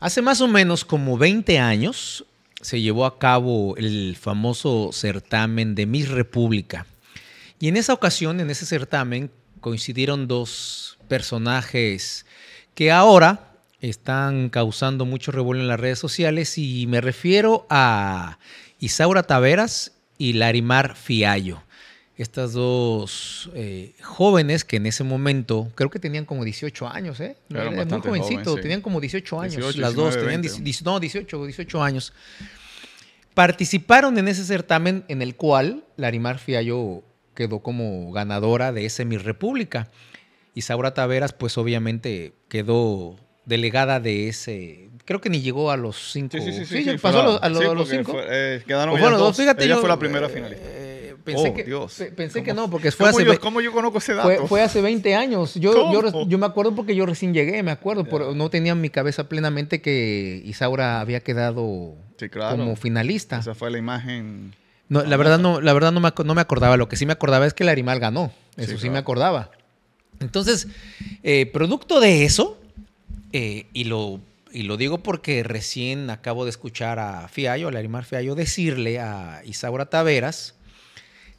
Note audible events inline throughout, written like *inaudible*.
Hace más o menos como 20 años se llevó a cabo el famoso certamen de Miss República. Y en esa ocasión, en ese certamen, coincidieron dos personajes que ahora están causando mucho revuelo en las redes sociales y me refiero a Isaura Taveras y Larimar Fiallo estas dos eh, jóvenes que en ese momento, creo que tenían como 18 años, ¿eh? muy jovencitos, tenían como 18 años, las dos, tenían no, 18, 18 años. Participaron en ese certamen en el cual Larimar Fiallo quedó como ganadora de ese Mi República. Y Saura Taveras, pues obviamente quedó delegada de ese. Creo que ni llegó a los cinco. Sí, sí, sí. pasó a, los, cinco. bueno, eh, Fíjate, ella fue la primera eh, finalista. Oh, pensé que, no, porque fue hace... Yo, Fue, hace 20 años. Yo, yo, me acuerdo porque yo recién llegué, me acuerdo. pero no tenía en mi cabeza plenamente que Isaura había quedado como finalista. Esa fue la imagen... No, la verdad, no, la verdad no me, no, me, acordaba. Lo que sí me acordaba es que Larimal ganó. Eso sí, me acordaba. Entonces, eh, producto de eso, eh, y, lo, y lo digo porque recién acabo de escuchar a Fiallo, a Larimar Fiallo, decirle a Isaura Taveras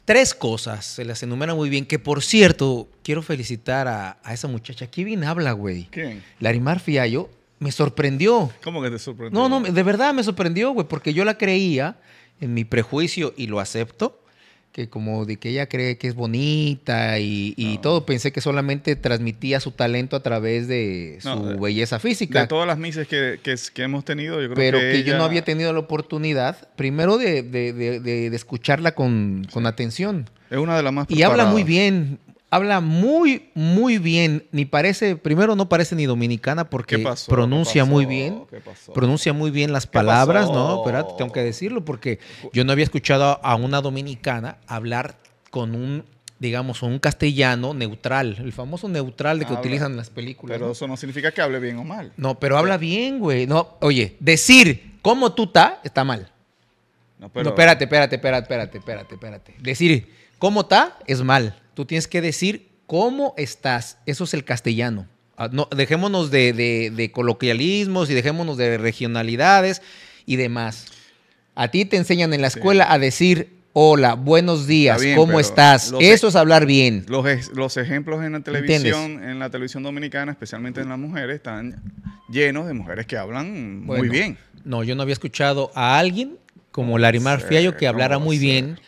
tres cosas, se las enumera muy bien, que por cierto, quiero felicitar a, esa muchacha. ¿Qué bien habla, güey? ¿Quién? Larimar Fiallo. Ah, me sorprendió. ¿Cómo que te sorprendió? No, no, de verdad me sorprendió, güey, porque yo la creía en mi prejuicio y lo acepto que como de que ella cree que es bonita y, todo, pensé que solamente transmitía su talento a través de su belleza física. De todas las mises que, hemos tenido, yo creo Pero que, yo no había tenido la oportunidad, primero, de, de, de escucharla con, con, atención. Es una de las más Y habla muy bien, habla muy, muy bien. Ni parece, primero no parece ni dominicana porque pronuncia muy bien. Pronuncia muy bien las palabras, ¿no? Pero tengo que decirlo porque yo no había escuchado a una dominicana hablar con un digamos, un castellano neutral, el famoso neutral de que utilizan en las películas. Pero eso no significa que hable bien o mal. No, pero habla bien, güey. No, oye, decir cómo tú está, está mal. No, pero... no, espérate, espérate, espérate, espérate, espérate, espérate. Decir cómo está es mal. Tú tienes que decir cómo estás. Eso es el castellano. Ah, no, dejémonos de, coloquialismos y dejémonos de regionalidades y demás. A ti te enseñan en la escuela a decir hola, buenos días, ¿cómo estás? E- Eso es hablar bien. Los, los ejemplos en la televisión, en la televisión dominicana, especialmente en las mujeres, están llenos de mujeres que hablan muy bien. No, yo no había escuchado a alguien como Larimar Fiallo que hablara muy bien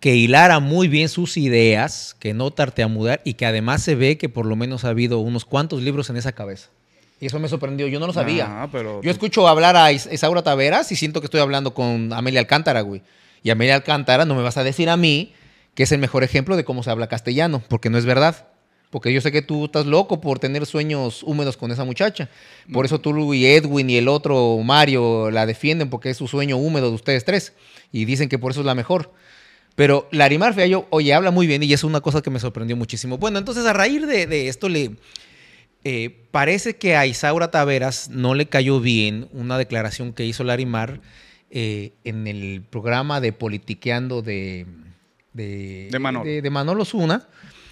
que hilara muy bien sus ideas, que no a mudar y que además se ve que por lo menos ha habido unos cuantos libros en esa cabeza. Y eso me sorprendió, yo no lo sabía. Ah, pero yo escucho hablar a Isaura Taveras y siento que estoy hablando con Amelia Alcántara, güey. Y Amelia Alcántara no me vas a decir a mí que es el mejor ejemplo de cómo se habla castellano, porque no es verdad. Porque yo sé que tú estás loco por tener sueños húmedos con esa muchacha. Por eso tú y Edwin y el otro Mario la defienden porque es su sueño húmedo de ustedes tres. Y dicen que por eso es la mejor. Pero Larimar yo oye, habla muy bien y es una cosa que me sorprendió muchísimo. Bueno, entonces a raíz de, esto le... Eh, parece que a Isaura Taveras no le cayó bien una declaración que hizo Larimar eh, en el programa de Politiqueando de, de, Manolo. Zuna,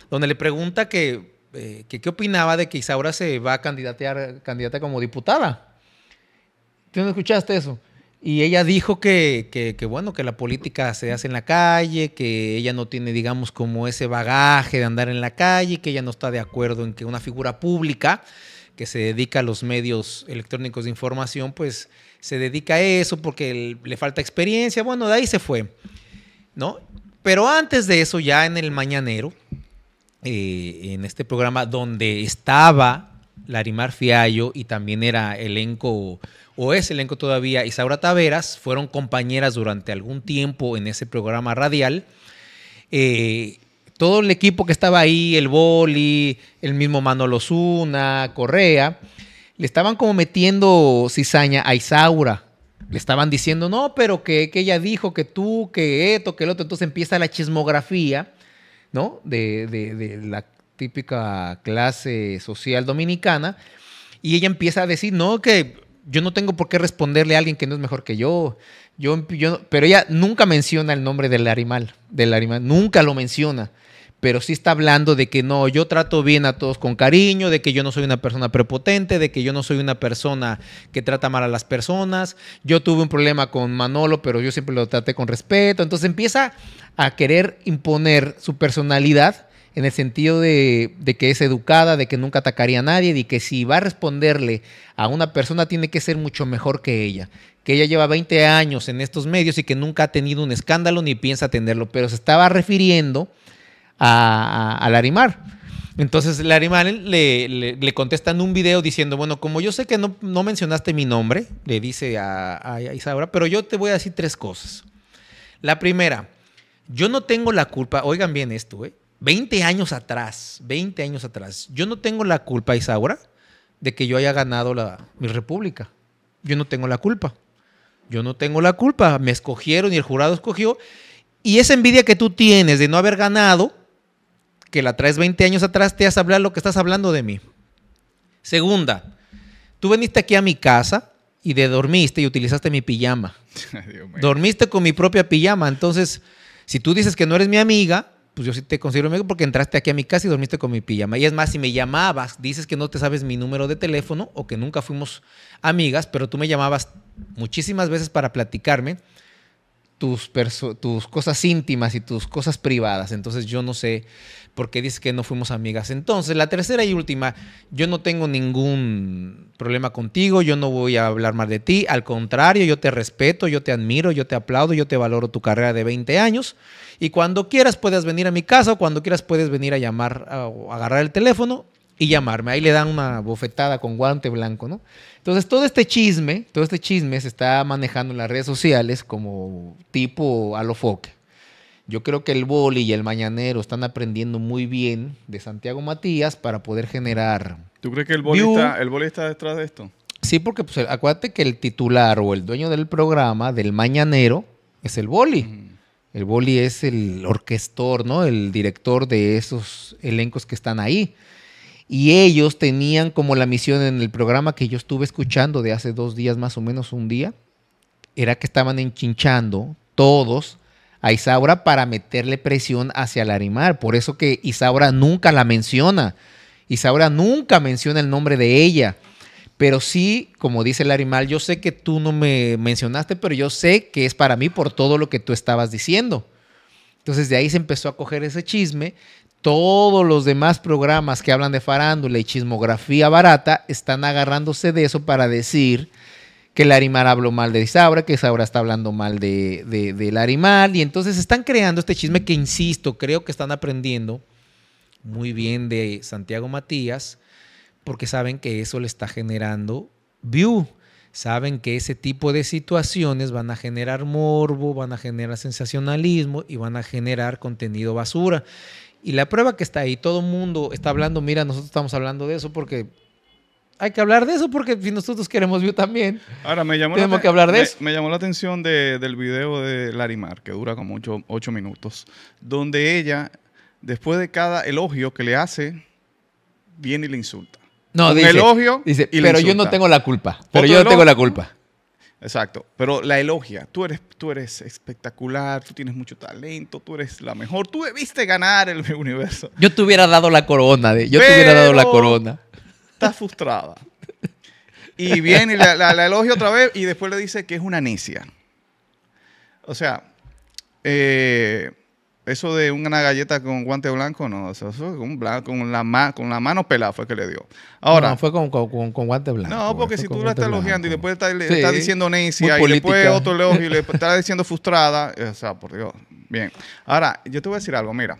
donde le pregunta eh, que, qué opinaba de que Isaura se va a candidatear candidata como diputada. ¿Tú no escuchaste eso? Y ella dijo que, bueno, que la política se hace en la calle, que ella no tiene, digamos, como ese bagaje de andar en la calle, que ella no está de acuerdo en que una figura pública que se dedica a los medios electrónicos de información, pues se dedica a eso porque le falta experiencia. Bueno, de ahí se fue, ¿no? Pero antes de eso, ya en el mañanero, eh, en este programa donde estaba Larimar Fiallo y también era elenco o es elenco todavía, Isaura Taveras, fueron compañeras durante algún tiempo en ese programa radial. Eh, todo el equipo que estaba ahí, el Boli, el mismo Manolo Zuna, Correa, le estaban como metiendo cizaña a Isaura. Le estaban diciendo, no, pero que, ella dijo que tú, que esto, que el otro. Entonces empieza la chismografía, ¿no? de la típica clase social dominicana. Y ella empieza a decir, no, que yo no tengo por qué responderle a alguien que no es mejor que yo. Yo, pero ella nunca menciona el nombre del animal, del animal, nunca lo menciona. Pero sí está hablando de que no, yo trato bien a todos con cariño, de que yo no soy una persona prepotente, de que yo no soy una persona que trata mal a las personas. Yo tuve un problema con Manolo, pero yo siempre lo traté con respeto. Entonces empieza a querer imponer su personalidad en el sentido de, que es educada, de que nunca atacaría a nadie, de que si va a responderle a una persona tiene que ser mucho mejor que ella, que ella lleva 20 años en estos medios y que nunca ha tenido un escándalo ni piensa tenerlo, pero se estaba refiriendo a, Larimar. Entonces Larimar le, le, contesta en un video diciendo, bueno, como yo sé que no, mencionaste mi nombre, le dice a, a Isaura, pero yo te voy a decir tres cosas. La primera, yo no tengo la culpa, oigan bien esto, ¿eh? 20 años atrás, 20 años atrás. Yo no tengo la culpa, Isaura, de que yo haya ganado la, mi república. Yo no tengo la culpa. Yo no tengo la culpa. Me escogieron y el jurado escogió. Y esa envidia que tú tienes de no haber ganado, que la traes 20 años atrás, te hace hablar lo que estás hablando de mí. Segunda, tú veniste aquí a mi casa y de dormiste y utilizaste mi pijama. *laughs* dormiste con mi propia pijama. Entonces, si tú dices que no eres mi amiga, pues yo sí te considero amigo porque entraste aquí a mi casa y dormiste con mi pijama. Y es más, si me llamabas, dices que no te sabes mi número de teléfono o que nunca fuimos amigas, pero tú me llamabas muchísimas veces para platicarme tus, cosas íntimas y tus cosas privadas. Entonces yo no sé por qué dices que no fuimos amigas. Entonces, la tercera y última, yo no tengo ningún problema contigo, yo no voy a hablar más de ti. Al contrario, yo te respeto, yo te admiro, yo te aplaudo, yo te valoro tu carrera de 20 años. Y cuando quieras puedes venir a mi casa o cuando quieras puedes venir a llamar o agarrar el teléfono y llamarme. Ahí le dan una bofetada con guante blanco, ¿no? Entonces, todo este chisme, todo este chisme se está manejando en las redes sociales como tipo a lo foque. Yo creo que el boli y el mañanero están aprendiendo muy bien de Santiago Matías para poder generar. ¿Tú crees que el boli, está, detrás de esto? Sí, porque pues, acuérdate que el titular o el dueño del programa, del mañanero, es el boli. Mm. El boli es el orquestor, ¿no? El director de esos elencos que están ahí y ellos tenían como la misión en el programa que yo estuve escuchando de hace dos días más o menos un día, era que estaban enchinchando todos a Isaura para meterle presión hacia el animal. Por eso que Isaura nunca la menciona. Isaura nunca menciona el nombre de ella. Pero sí, como dice el animal, yo sé que tú no me mencionaste, pero yo sé que es para mí por todo lo que tú estabas diciendo. Entonces de ahí se empezó a coger ese chisme todos los demás programas que hablan de farándula y chismografía barata están agarrándose de eso para decir que el Larimar habló mal de Isabra, que Isabra está hablando mal de, de, Y entonces están creando este chisme que, insisto, creo que están aprendiendo muy bien de Santiago Matías, porque saben que eso le está generando view. Saben que ese tipo de situaciones van a generar morbo, van a generar sensacionalismo y van a generar contenido basura. Y la prueba que está ahí, todo el mundo está hablando, mira, nosotros estamos hablando de eso porque hay que hablar de eso porque si nosotros queremos view también, Ahora, me llamó la atención del video de Larimar, que dura como ocho minutos, donde ella, después de cada elogio que le hace, viene y le insulta. No, dice, elogio dice, pero yo no tengo la culpa. Pero yo no tengo la culpa. Exacto, pero la elogia, tú eres, tú eres espectacular, tú tienes mucho talento, tú eres la mejor, tú debiste ganar el *laughs* universo. Yo te hubiera dado la corona, yo te hubiera dado la corona. Estás frustrada. Y viene la, elogia otra vez y después le dice que es una necia. O sea, eh, eso de una galleta con guante blanco, no, eso, con, la con la mano pelada fue que le dio. Ahora, no, fue con, con, guante blanco. No, porque si tú la estás elogiando y después le estás diciendo necia y después otro le y le *laughs* estás diciendo frustrada, o sea, por Dios. Bien. Ahora, yo te voy a decir algo, mira.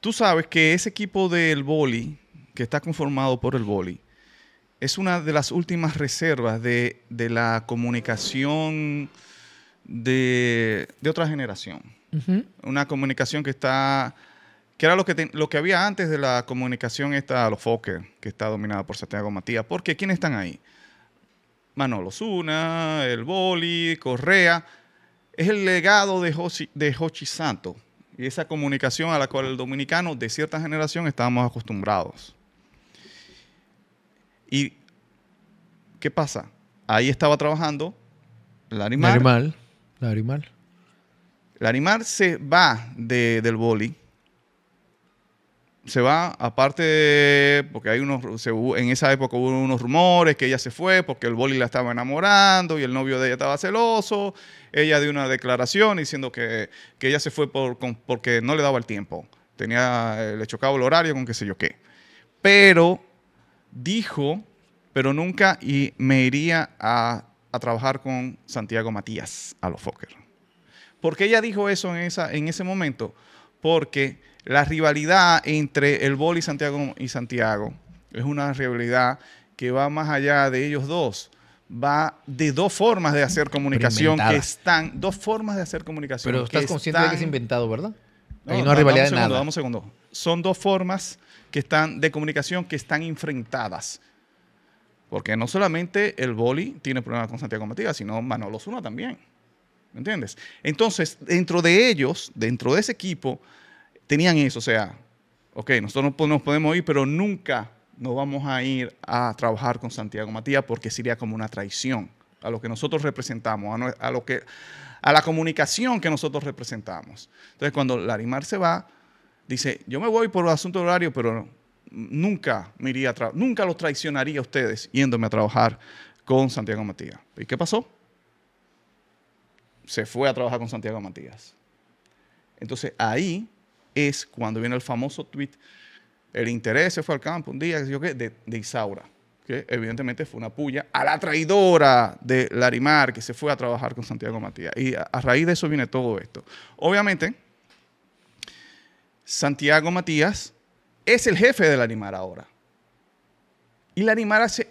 Tú sabes que ese equipo del boli, que está conformado por el boli, es una de las últimas reservas de, de la comunicación de, otra generación. Una comunicación que está, que era lo que, lo que había antes de la comunicación esta, los Fokker, que está dominada por Santiago Matías. Porque ¿quiénes están ahí? Manolo Zuna, El Boli, Correa. Es el legado de, de Hochi Santo y esa comunicación a la cual el dominicano de cierta generación estábamos acostumbrados. ¿Y qué pasa? Ahí estaba trabajando el animal. ¿La La animal se va del boli. Se va, aparte, porque hay unos, en esa época hubo unos rumores que ella se fue porque el boli la estaba enamorando y el novio de ella estaba celoso. Ella dio una declaración diciendo que, ella se fue por, porque no le daba el tiempo. Tenía, eh, le chocaba el horario con qué sé yo qué. Pero dijo, pero nunca y me iría a a trabajar con Santiago Matías a los Fokker. ¿Por qué ella dijo eso en, esa, en ese momento? Porque la rivalidad entre el Boli Santiago y Santiago es una rivalidad que va más allá de ellos dos. Va de dos formas de hacer comunicación que están, dos formas de hacer comunicación. Pero estás consciente de que es inventado, ¿verdad? No, una no, rivalidad de segundo, nada. Dame un segundo. Son dos formas que están de comunicación que están enfrentadas porque no solamente el boli tiene problemas con Santiago Matías, sino Manolo Zuna también. ¿Me entiendes? Entonces, dentro de ellos, dentro de ese equipo, tenían eso. O sea, ok, nosotros nos podemos ir, pero nunca nos vamos a ir a trabajar con Santiago Matías porque sería como una traición a lo que nosotros representamos, a, lo que, a la comunicación que nosotros representamos. Entonces, cuando Larimar se va, dice, yo me voy por asunto horario, pero nunca, me iría a nunca los traicionaría a ustedes yéndome a trabajar con Santiago Matías. ¿Y qué pasó? Se fue a trabajar con Santiago Matías. Entonces ahí es cuando viene el famoso tweet, el interés se fue al campo un día, yo qué, de, Isaura, que evidentemente fue una puya a la traidora de Larimar que se fue a trabajar con Santiago Matías. Y a raíz de eso viene todo esto. Obviamente, Santiago Matías es el jefe del Animar ahora. Y la Animar hace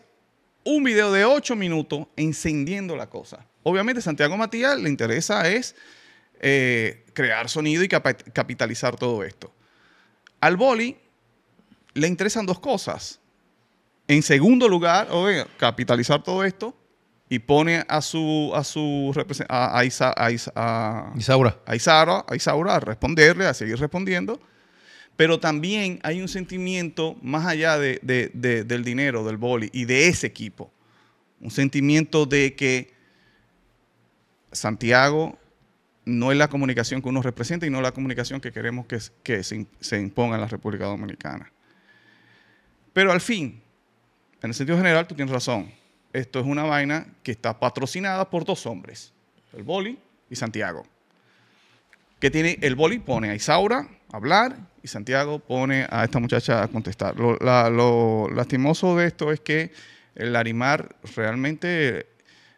un video de 8 minutos encendiendo la cosa. Obviamente Santiago Matías le interesa es eh, crear sonido y capitalizar todo esto. Al boli le interesan dos cosas. En segundo lugar, capitalizar todo esto y pone a su a su a Isaura a responderle, a seguir respondiendo. Pero también hay un sentimiento más allá del dinero, del boli y de ese equipo. Un sentimiento de que Santiago no es la comunicación que uno representa y no es la comunicación que queremos que, se, imponga en la República Dominicana. Pero al fin, en el sentido general, tú tienes razón. Esto es una vaina que está patrocinada por dos hombres, el Boli y Santiago. Que tiene, el Boli pone a Isaura hablar y Santiago pone a esta muchacha a contestar. Lo, lastimoso de esto es que el Larimar realmente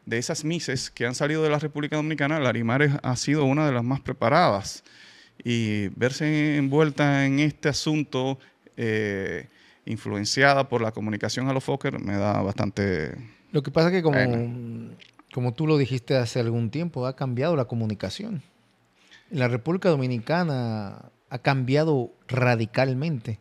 de esas mises que han salido de la República Dominicana, Larimar es, ha sido una de las más preparadas y verse envuelta en este asunto eh, influenciada por la comunicación a los Fokker me da bastante... Lo que pasa es que como, como tú lo dijiste hace algún tiempo, ha cambiado la comunicación. En la República Dominicana ha cambiado radicalmente.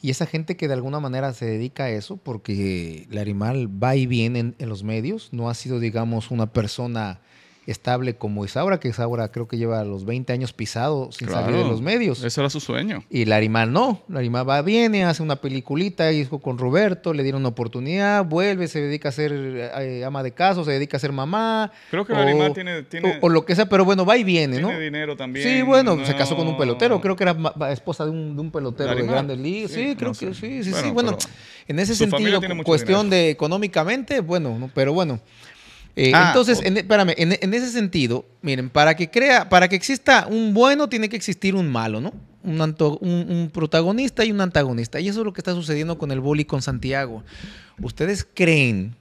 Y esa gente que de alguna manera se dedica a eso, porque animal va y viene en, en los medios, no ha sido, digamos, una persona estable como ahora, que ahora creo que lleva los 20 años pisado sin salir de los medios. Ese era su sueño. Y Larimar no. Larimar va, viene, hace una peliculita, hizo con Roberto, le dieron una oportunidad, vuelve, se dedica a ser eh, ama de caso, se dedica a ser mamá. Creo que Larimar tiene, o, lo que sea, pero bueno, va y viene, tiene dinero también. Sí, bueno, se casó con un pelotero, creo que era esposa de un, pelotero de Grandes Ligas. Sí, creo que sí, sí, sí. Bueno, en ese sentido, cuestión de económicamente, bueno, pero bueno. Eh, ah, entonces, en, espérame, en, ese sentido, miren, para que crea, para que exista un bueno, tiene que existir un malo, ¿no? Un, un, protagonista y un antagonista. Y eso es lo que está sucediendo con el Boli con Santiago. ¿Ustedes creen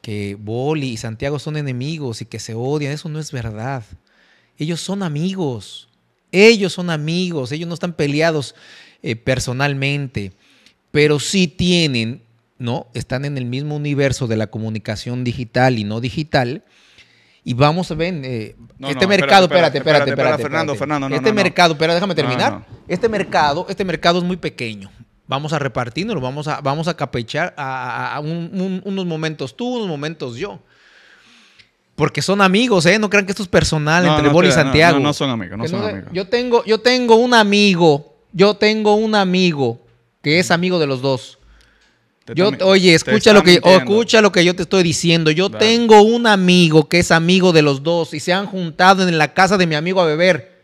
que Boli y Santiago son enemigos y que se odian? Eso no es verdad. Ellos son amigos. Ellos son amigos. Ellos no están peleados eh, personalmente. Pero sí tienen ¿no? Están en el mismo universo de la comunicación digital y no digital. Y vamos a ver, eh, este mercado, espérate, espérate, espérate, Fernando, Fernando, Este mercado, pero déjame terminar. Este mercado, este mercado es muy pequeño. Vamos a repartirnos, vamos a, vamos a capechar a, unos momentos tú, unos momentos yo. Porque son amigos, ¿eh? No crean que esto es personal entre Boris y Santiago. No, no son amigos, no son amigos. Yo tengo, yo tengo un amigo, yo tengo un amigo que es mm. amigo de los dos oye, escucha lo, que, oh, escucha lo que yo te estoy diciendo. Yo tengo un amigo que es amigo de los dos y se han juntado en la casa de mi amigo a beber.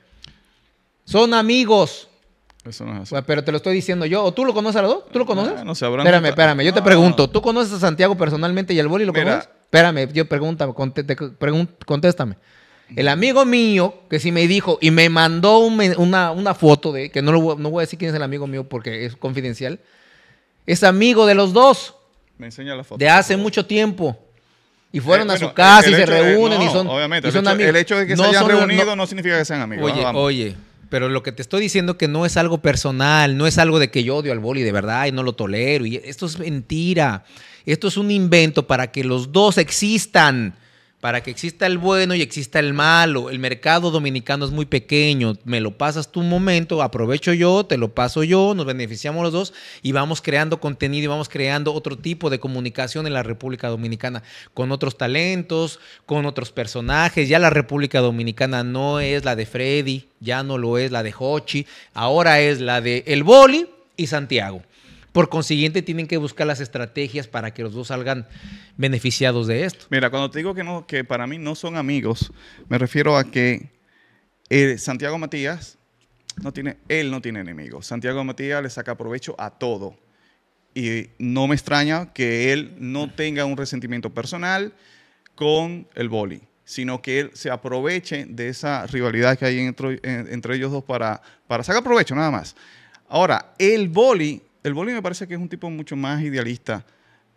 Son amigos. Pero te lo estoy diciendo yo. ¿O tú lo conoces a los dos? ¿Tú lo eh, conoces? No, Espérame, espérame. Yo te pregunto. ¿Tú conoces a Santiago personalmente y al Boli lo conoces? Espérame, yo pregúntame, contéstame. El amigo mío, que sí me dijo y me mandó una, una, foto de, que no, no voy a decir quién es el amigo mío porque es confidencial, es amigo de los dos. Me enseña la foto. De hace mucho tiempo. Y fueron eh, a su casa y se reúnen y son, obviamente, el Hecho, de que se hayan reunido no, significa que sean amigos. Oye, oye, pero lo que te estoy diciendo que no es algo personal, no es algo de que yo odio al boli de verdad y no lo tolero. Y esto es mentira. Esto es un invento para que los dos existan para que exista el bueno y exista el malo. El mercado dominicano es muy pequeño, me lo pasas tú un momento, aprovecho yo, te lo paso yo, nos beneficiamos los dos y vamos creando contenido y vamos creando otro tipo de comunicación en la República Dominicana, con otros talentos, con otros personajes. Ya la República Dominicana no es la de Freddy, ya no lo es la de Hochi, ahora es la de El Boli y Santiago. Por consiguiente, tienen que buscar las estrategias para que los dos salgan beneficiados de esto. Mira, cuando te digo que, no, que para mí no son amigos, me refiero a que eh, Santiago Matías no tiene, él no tiene enemigos. Santiago Matías le saca provecho a todo. Y no me extraña que él no tenga un resentimiento personal con el boli, sino que él se aproveche de esa rivalidad que hay entre, ellos dos para, para sacar provecho nada más. Ahora, el boli el Boli me parece que es un tipo mucho más idealista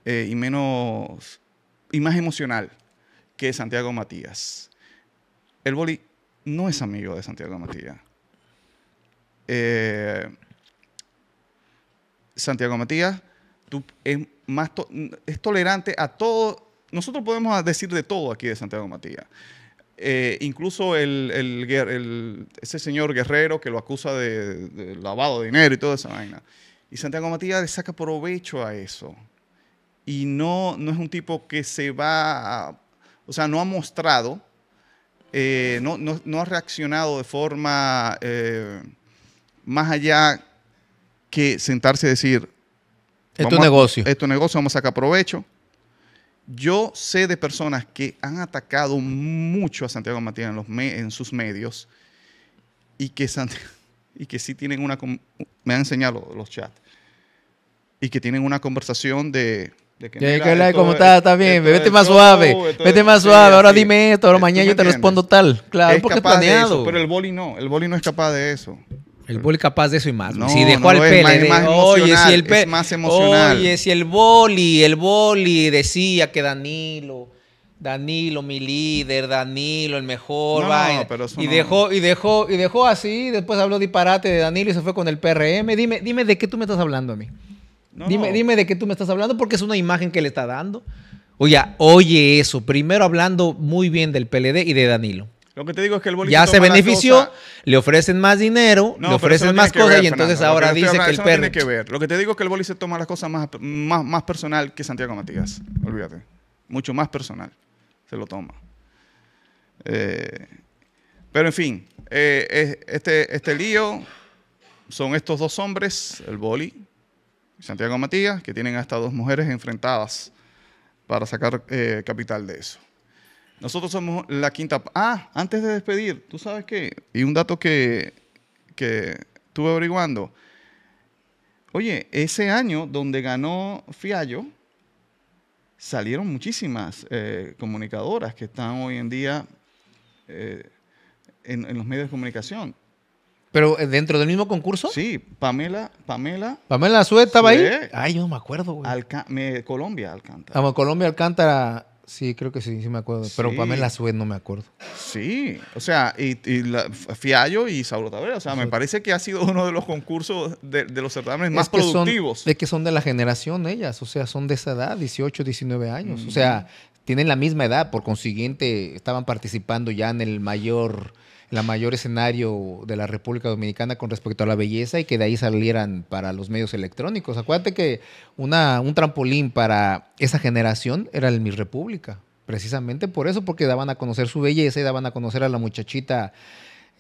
eh, y menos y más emocional que Santiago Matías. El Boli no es amigo de Santiago Matías. Eh, Santiago Matías tú, es, más es tolerante a todo. Nosotros podemos decir de todo aquí de Santiago Matías. Eh, incluso el, ese señor guerrero que lo acusa de, lavado de dinero y toda esa vaina. Y Santiago Matías saca provecho a eso. Y no, no es un tipo que se va, o sea, no ha mostrado, eh, no, ha reaccionado de forma eh, más allá que sentarse y decir... Es tu negocio. negocio, vamos a sacar provecho. Yo sé de personas que han atacado mucho a Santiago Matías en, los en sus medios y que *laughs* y que sí tienen una, me han enseñado los chats, y que tienen una conversación de... de que, mira, ¿cómo estás? bien? Vete más suave, vete más suave, ahora dime esto, ahora mañana yo te respondo tal. Claro, es porque planeado. Eso, pero el boli no, el boli no es capaz de eso. El boli capaz de eso y más. si dejó al oye, si el es más emocional. Oye, si el boli, el boli decía que Danilo. Danilo, mi líder, Danilo, el mejor. No, Pero y dejó, y dejó, y dejó así, después habló disparate de Danilo y se fue con el PRM. Dime, dime de qué tú me estás hablando a mí. Dime, de qué tú me estás hablando porque es una imagen que le está dando. Oye, oye eso. Primero hablando muy bien del PLD y de Danilo. Lo que te digo es que el Ya se benefició, le ofrecen más dinero, le ofrecen más cosas y entonces ahora dice que el perro. tiene que ver. Lo que te digo es que el boli se toma las cosas más, más, personal que Santiago Matías. Olvídate. Mucho más personal. Se lo toma. Eh, pero en fin, eh, este, este lío son estos dos hombres, el boli Santiago Matías, que tienen hasta dos mujeres enfrentadas para sacar eh, capital de eso. Nosotros somos la quinta... Ah, antes de despedir, tú sabes qué, y un dato que, que estuve averiguando. Oye, ese año donde ganó Fiallo, salieron muchísimas eh, comunicadoras que están hoy en día eh, en los medios de comunicación. ¿Pero eh, dentro del mismo concurso? Sí, Pamela, Pamela. Pamela estaba ahí. Ay, yo no me acuerdo, güey. Colombia Alcántara. Colombia Alcántara, sí, creo que sí, sí me acuerdo. Pero Pamela Sue no me acuerdo. Sí, o sea, y, Fiallo y Saulo O sea, me parece que ha sido uno de los concursos de, los certámenes más productivos. es que son de la generación ellas, o sea, son de esa edad, 18, 19 años. O sea, tienen la misma edad, por consiguiente, estaban participando ya en el mayor la mayor escenario de la República Dominicana con respecto a la belleza y que de ahí salieran para los medios electrónicos. Acuérdate que una, un trampolín para esa generación era el Mi República, precisamente por eso, porque daban a conocer su belleza y daban a conocer a la muchachita.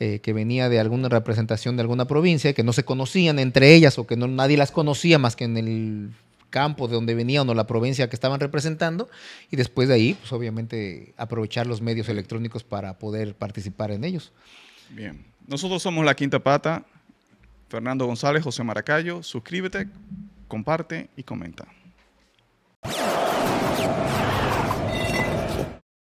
Eh, que venía de alguna representación de alguna provincia, que no se conocían entre ellas o que no, nadie las conocía más que en el campo de donde venían o la provincia que estaban representando y después de ahí, pues obviamente aprovechar los medios electrónicos para poder participar en ellos. Bien, nosotros somos La Quinta Pata, Fernando González, José Maracayo, suscríbete, comparte y comenta.